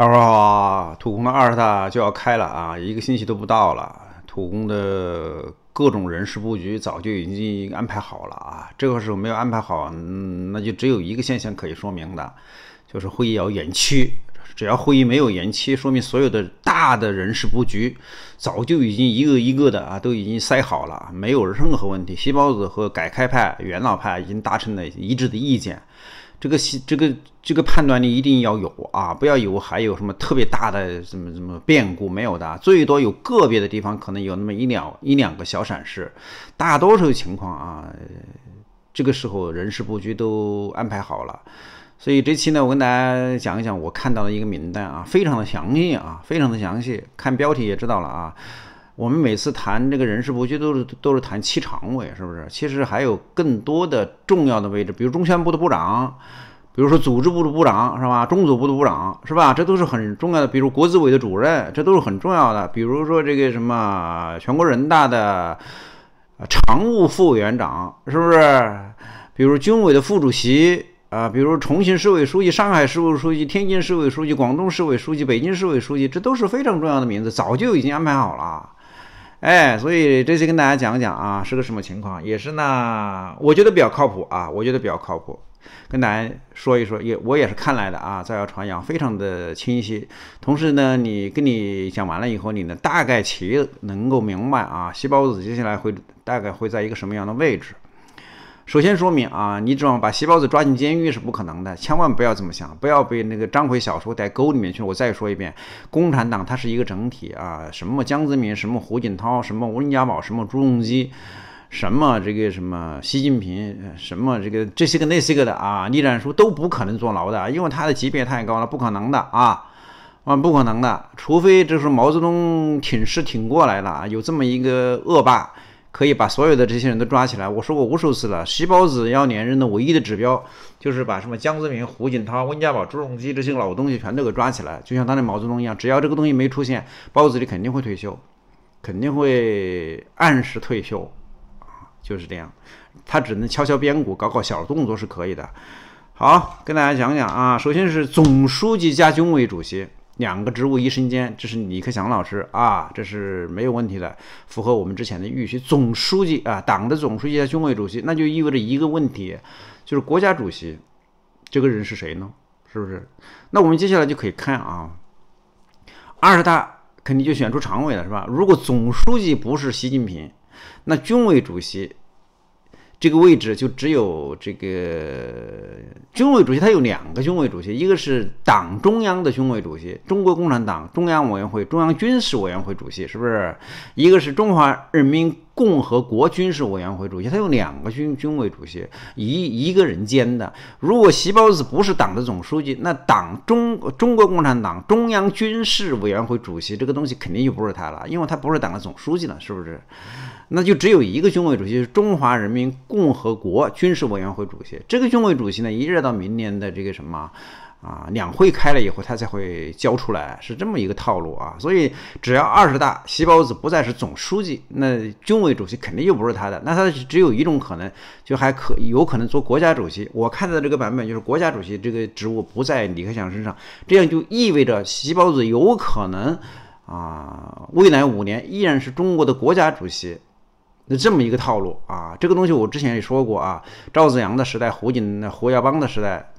大家好啊，土工的二十大就要开了啊，一个星期都不到了，土工的各种人事布局早就已经安排好了啊。这个时候没有安排好，嗯，那就只有一个现象可以说明的，就是会议要延期。只要会议没有延期，说明所有的大的人事布局早就已经一个一个的啊，都已经塞好了，没有任何问题。西包子和改开派、元老派已经达成了一致的意见。这个这个这个判断力一定要有啊！不要有还有什么特别大的什么什么变故没有的，最多有个别的地方可能有那么一两一两个小闪失，大多数情况啊，这个时候人事布局都安排好了。所以这期呢，我跟大家讲一讲我看到的一个名单啊，非常的详细啊，非常的详细，看标题也知道了啊。我们每次谈这个人事布局，都是都是谈七常委，是不是？其实还有更多的重要的位置，比如中宣部的部长，比如说组织部的部长，是吧？中组部的部长，是吧？这都是很重要的。比如国资委的主任，这都是很重要的。比如说这个什么全国人大的常务副委员长，是不是？比如军委的副主席，啊，比如重庆市委书记、上海市委书记、天津市委书记、广东市委书记、北京市委书记，这都是非常重要的名字，早就已经安排好了。哎，所以这次跟大家讲讲啊，是个什么情况？也是呢，我觉得比较靠谱啊，我觉得比较靠谱，跟大家说一说，也我也是看来的啊，造谣传谣非常的清晰。同时呢，你跟你讲完了以后，你呢大概其能够明白啊，细胞子接下来会大概会在一个什么样的位置。首先说明啊，你指望把细包子抓进监狱是不可能的，千万不要这么想，不要被那个张奎小说带沟里面去了。我再说一遍，共产党它是一个整体啊，什么江泽民，什么胡锦涛，什么温家宝，什么朱镕基，什么这个什么习近平，什么这个这些个那些个的啊，栗战书都不可能坐牢的，因为他的级别太高了，不可能的啊，啊不可能的，除非就是毛泽东挺尸挺过来了啊，有这么一个恶霸。可以把所有的这些人都抓起来。我说过无数次了，习包子要连任的唯一的指标就是把什么江泽民、胡锦涛、温家宝、朱镕基这些老东西全都给抓起来，就像当年毛泽东一样。只要这个东西没出现，包子里肯定会退休，肯定会按时退休，就是这样。他只能敲敲边鼓，搞搞小动作是可以的。好，跟大家讲讲啊，首先是总书记加军委主席。两个职务一生间，这是李克强老师啊，这是没有问题的，符合我们之前的预期。总书记啊，党的总书记、军委主席，那就意味着一个问题，就是国家主席，这个人是谁呢？是不是？那我们接下来就可以看啊，二十大肯定就选出常委了，是吧？如果总书记不是习近平，那军委主席。这个位置就只有这个军委主席，他有两个军委主席，一个是党中央的军委主席，中国共产党中央委员会中央军事委员会主席，是不是？一个是中华人民。共和国军事委员会主席，他有两个军军委主席，一一个人兼的。如果席包子不是党的总书记，那党中中国共产党中央军事委员会主席这个东西肯定就不是他了，因为他不是党的总书记了，是不是？那就只有一个军委主席是中华人民共和国军事委员会主席。这个军委主席呢，一直到明年的这个什么？啊，两会开了以后，他才会交出来，是这么一个套路啊。所以，只要二十大习包子不再是总书记，那军委主席肯定就不是他的。那他只有一种可能，就还可有可能做国家主席。我看到这个版本就是国家主席这个职务不在李克强身上，这样就意味着习包子有可能啊，未来五年依然是中国的国家主席。那这么一个套路啊，这个东西我之前也说过啊，赵子阳的时代，胡锦胡耀邦的时代。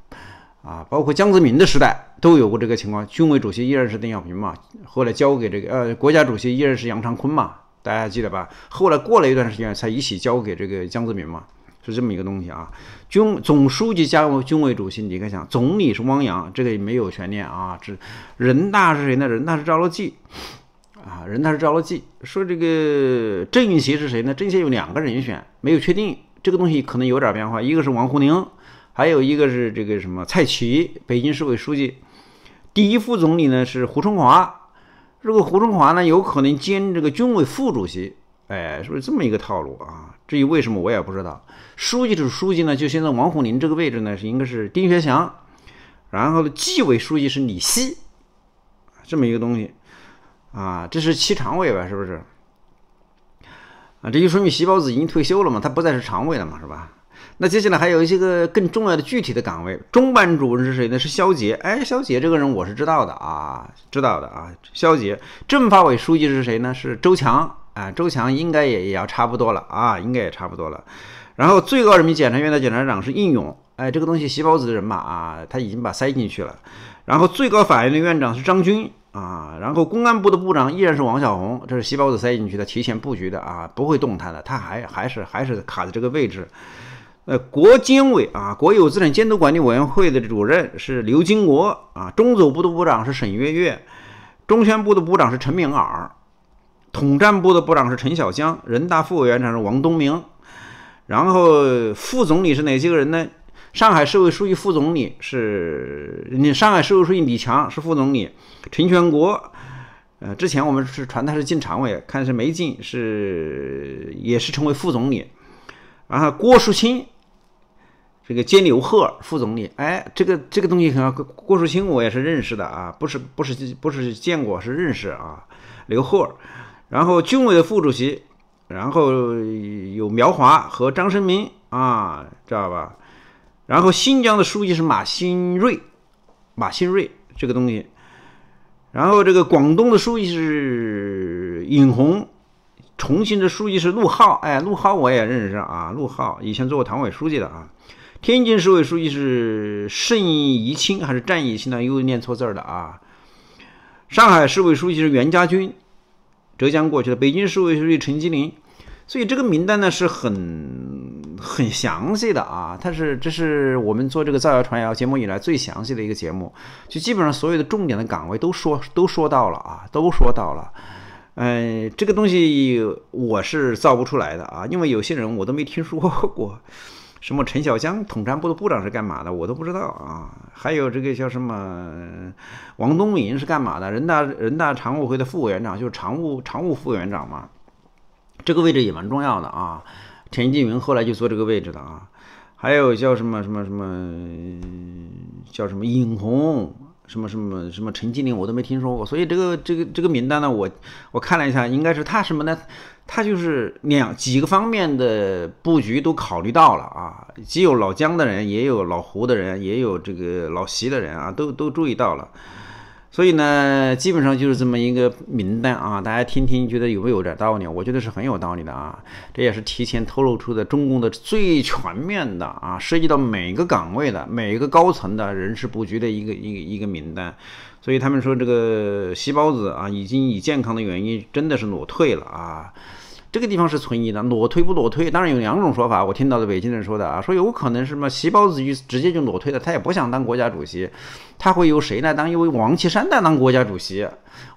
啊，包括江泽民的时代都有过这个情况，军委主席依然是邓小平嘛，后来交给这个呃，国家主席依然是杨长坤嘛，大家记得吧？后来过了一段时间才一起交给这个江泽民嘛，是这么一个东西啊。军总书记加军委主席李克想，总理是汪洋，这个也没有悬念啊。这人大是谁呢？人大是赵乐际啊，人大是赵乐际。说这个政协是谁呢？政协有两个人选，没有确定，这个东西可能有点变化，一个是王沪宁。还有一个是这个什么蔡奇，北京市委书记，第一副总理呢是胡春华，如果胡春华呢有可能兼这个军委副主席，哎，是不是这么一个套路啊？至于为什么我也不知道。书记是书记呢，就现在王沪宁这个位置呢是应该是丁学祥，然后呢纪委书记是李希，这么一个东西，啊，这是七常委吧？是不是？啊，这就说明席包子已经退休了嘛，他不再是常委了嘛，是吧？那接下来还有一些个更重要的具体的岗位，中班主任是谁呢？是肖杰。哎，肖杰这个人我是知道的啊，知道的啊。肖杰，政法委书记是谁呢？是周强。哎，周强应该也也要差不多了啊，应该也差不多了。然后最高人民检察院的检察长是应勇。哎，这个东西细胞子的人嘛啊，他已经把塞进去了。然后最高法院的院长是张军啊。然后公安部的部长依然是王小红，这是细胞子塞进去的，提前布局的啊，不会动他的，他还还是还是卡在这个位置。呃，国监委啊，国有资产监督管理委员会的主任是刘金国啊，中组部的部长是沈月月，中宣部的部长是陈明尔，统战部的部长是陈小江，人大副委员长是王东明，然后副总理是哪些个人呢？上海市委书记、副总理是你，上海市委书记李强是副总理，陈全国，呃，之前我们是传他是进常委，看是没进，是也是成为副总理，然后郭树清。这个兼刘鹤副总理，哎，这个这个东西很好。郭树清我也是认识的啊，不是不是不是见过，是认识啊。刘鹤，然后军委的副主席，然后有苗华和张生民啊，知道吧？然后新疆的书记是马新瑞，马新瑞这个东西。然后这个广东的书记是尹洪，重庆的书记是陆浩，哎，陆浩我也认识啊，陆浩以前做过团委书记的啊。天津市委书记是盛宜清还是战宜清呢？又念错字儿了啊！上海市委书记是袁家军，浙江过去的，北京市委书记陈吉宁。所以这个名单呢是很很详细的啊！它是这是我们做这个造谣传谣节目以来最详细的一个节目，就基本上所有的重点的岗位都说都说到了啊，都说到了。嗯，这个东西我是造不出来的啊，因为有些人我都没听说过。什么陈小江，统战部的部长是干嘛的？我都不知道啊。还有这个叫什么王东明是干嘛的？人大人大常委会的副委员长就是常务常务副委员长嘛，这个位置也蛮重要的啊。田纪云后来就坐这个位置的啊。还有叫什么什么什么，叫什么尹红什么什么什么陈金林我都没听说过，所以这个这个这个名单呢，我我看了一下，应该是他什么呢？他就是两几个方面的布局都考虑到了啊，既有老姜的人，也有老胡的人，也有这个老习的人啊，都都注意到了。所以呢，基本上就是这么一个名单啊，大家听听觉得有没有点道理？我觉得是很有道理的啊，这也是提前透露出的中共的最全面的啊，涉及到每个岗位的每一个高层的人事布局的一个一个一个名单。所以他们说这个席包子啊，已经以健康的原因真的是裸退了啊，这个地方是存疑的。裸退不裸退，当然有两种说法。我听到的北京人说的啊，说有可能什么席包子就直接就裸退了，他也不想当国家主席。他会由谁来当由王岐山来当国家主席。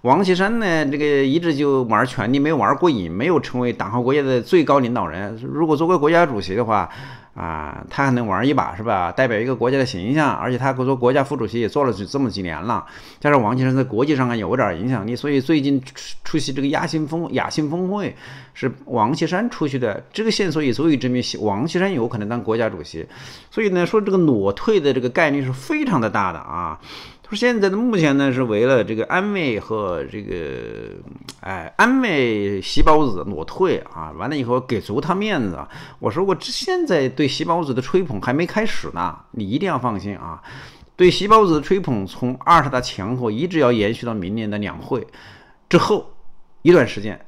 王岐山呢，这个一直就玩权力没玩过瘾，没有成为党和国家的最高领导人。如果作为国家主席的话，啊，他还能玩一把是吧？代表一个国家的形象，而且他做国家副主席也做了这么几年了，加上王岐山在国际上啊有点影响力，所以最近出席这个亚信峰亚信峰会是王岐山出席的这个线索，也足以证明王岐山有可能当国家主席。所以呢，说这个裸退的这个概率是非常的大的啊。他说：“现在的目前呢，是为了这个安慰和这个，哎，安慰席包子裸退啊。完了以后给足他面子。我说，我这现在对席包子的吹捧还没开始呢，你一定要放心啊。对席包子的吹捧从二十大前后一直要延续到明年的两会之后一段时间。”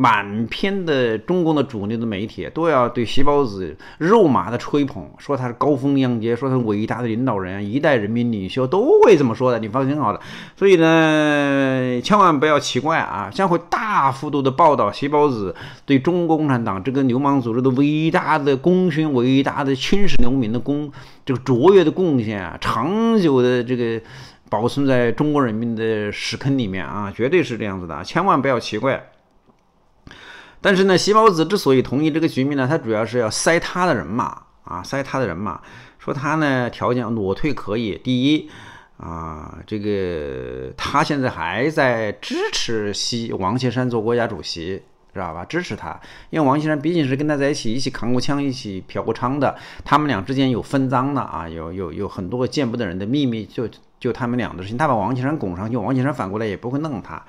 满篇的中共的主流的媒体都要对习包子肉麻的吹捧，说他是高风亮节，说他伟大的领导人，一代人民领袖都会这么说的，你放心好了。所以呢，千万不要奇怪啊，将会大幅度的报道习包子对中国共产党这个流氓组织的伟大的功勋，伟大的青史农民的功这个卓越的贡献啊，长久的这个保存在中国人民的屎 坑里面啊，绝对是这样子的，千万不要奇怪。但是呢，习包子之所以同意这个局面呢，他主要是要塞他的人马啊，塞他的人马。说他呢，条件裸退可以。第一啊，这个他现在还在支持习王岐山做国家主席，知道吧？支持他，因为王岐山毕竟是跟他在一起一起扛过枪、一起嫖过娼的，他们俩之间有分赃的啊，有有有很多个见不得人的秘密，就就他们俩的事情。他把王岐山拱上去，王岐山反过来也不会弄他。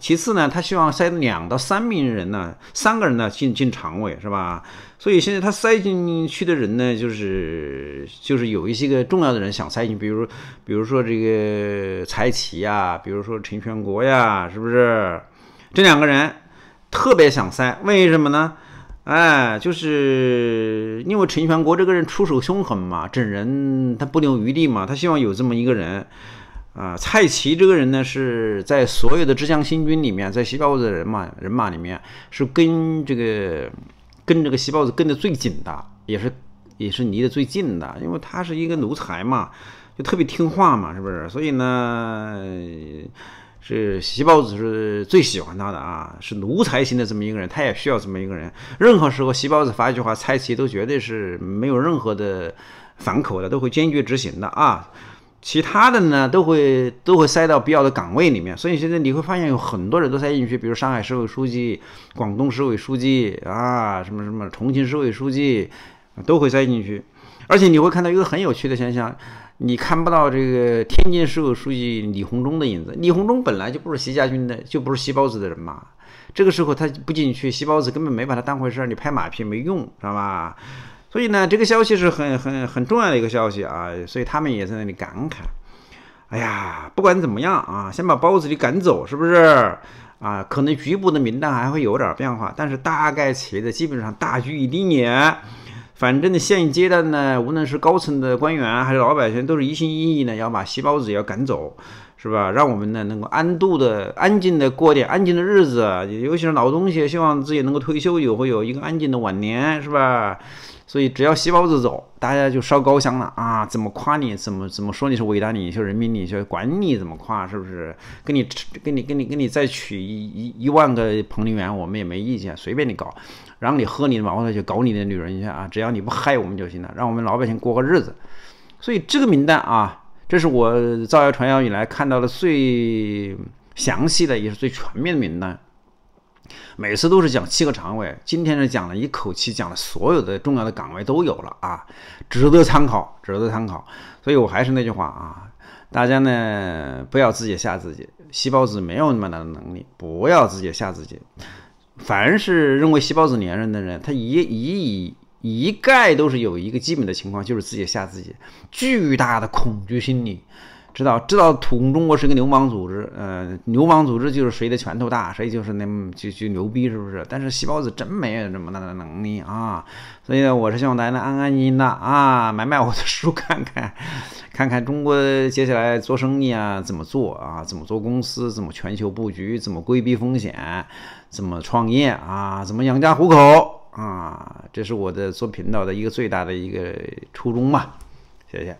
其次呢，他希望塞两到三名人呢，三个人呢进进常委是吧？所以现在他塞进去的人呢，就是就是有一些个重要的人想塞进，比如比如说这个柴奇呀，比如说陈全国呀，是不是？这两个人特别想塞，为什么呢？哎，就是因为陈全国这个人出手凶狠嘛，整人他不留余地嘛，他希望有这么一个人。啊，蔡奇这个人呢，是在所有的之将新军里面，在西豹子人马人马里面，是跟这个跟这个西豹子跟的最紧的，也是也是离得最近的，因为他是一个奴才嘛，就特别听话嘛，是不是？所以呢，是西豹子是最喜欢他的啊，是奴才型的这么一个人，他也需要这么一个人。任何时候西豹子发一句话，蔡奇都绝对是没有任何的反口的，都会坚决执行的啊。其他的呢，都会都会塞到必要的岗位里面，所以现在你会发现有很多人都塞进去，比如上海市委书记、广东市委书记啊，什么什么重庆市委书记，都会塞进去。而且你会看到一个很有趣的现象，你看不到这个天津市委书记李鸿忠的影子。李鸿忠本来就不是习家军的，就不是习包子的人嘛。这个时候他不进去，习包子根本没把他当回事儿，你拍马屁没用，知道吧？所以呢，这个消息是很很很重要的一个消息啊，所以他们也在那里感慨：“哎呀，不管怎么样啊，先把包子给赶走，是不是？啊，可能局部的名单还会有点变化，但是大概起的基本上大局已定也。反正呢，现阶段呢，无论是高层的官员还是老百姓，都是一心一意呢要把西包子要赶走，是吧？让我们呢能够安度的安静的过点安静的日子，尤其是老东西，希望自己能够退休以后有一个安静的晚年，是吧？”所以只要西包子走，大家就烧高香了啊！怎么夸你，怎么怎么说你是伟大领袖、人民领袖，管你怎么夸，是不是？给你给你给你给你再取一一一万个彭丽媛，我们也没意见，随便你搞。然后你喝你的茅台酒，搞你的女人去啊！只要你不害我们就行了，让我们老百姓过个日子。所以这个名单啊，这是我造谣传谣以来看到的最详细的，也是最全面的名单。每次都是讲七个常委，今天是讲了一口气讲了所有的重要的岗位都有了啊，值得参考，值得参考。所以我还是那句话啊，大家呢不要自己吓自己，细胞子没有那么大的能力，不要自己吓自己。凡是认为细胞子粘人的人，他一一一一概都是有一个基本的情况，就是自己吓自己，巨大的恐惧心理。知道知道，土共中国是一个流氓组织，呃，流氓组织就是谁的拳头大，谁就是那，就就牛逼，是不是？但是细胞子真没有这么的能力啊，所以呢，我是希望奶奶安安逸逸的啊，买买我的书 看看，看看中国接下来做生意啊怎么做啊，怎么做公司，怎么全球布局，怎么规避风险，怎么创业啊，怎么养家糊口啊，这是我的做频道的一个最大的一个初衷嘛，谢谢。